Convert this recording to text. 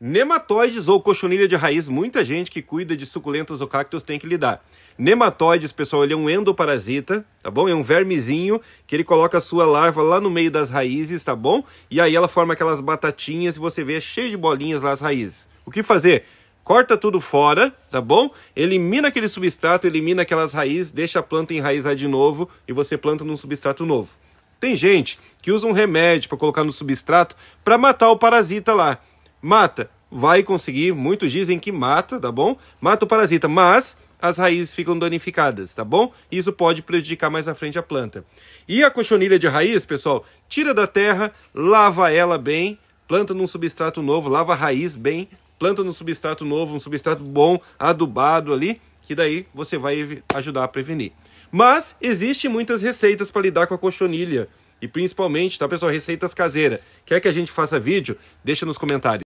Nematóides ou cochonilha de raiz, muita gente que cuida de suculentas ou cactos tem que lidar. Nematóides, pessoal, ele é um endoparasita, tá bom? É um vermezinho que ele coloca a sua larva lá no meio das raízes, tá bom? E aí ela forma aquelas batatinhas e você vê é cheio de bolinhas lá as raízes. O que fazer? Corta tudo fora, tá bom? Elimina aquele substrato, elimina aquelas raízes, deixa a planta enraizar de novo e você planta num substrato novo. Tem gente que usa um remédio para colocar no substrato para matar o parasita lá mata. Vai conseguir, muitos dizem que mata, tá bom? Mata o parasita, mas as raízes ficam danificadas, tá bom? Isso pode prejudicar mais à frente a planta. E a cochonilha de raiz, pessoal, tira da terra, lava ela bem, planta num substrato novo, lava a raiz bem, planta num substrato novo, um substrato bom, adubado ali, que daí você vai ajudar a prevenir. Mas existem muitas receitas para lidar com a cochonilha. E principalmente, tá pessoal, receitas caseiras. Quer que a gente faça vídeo? Deixa nos comentários.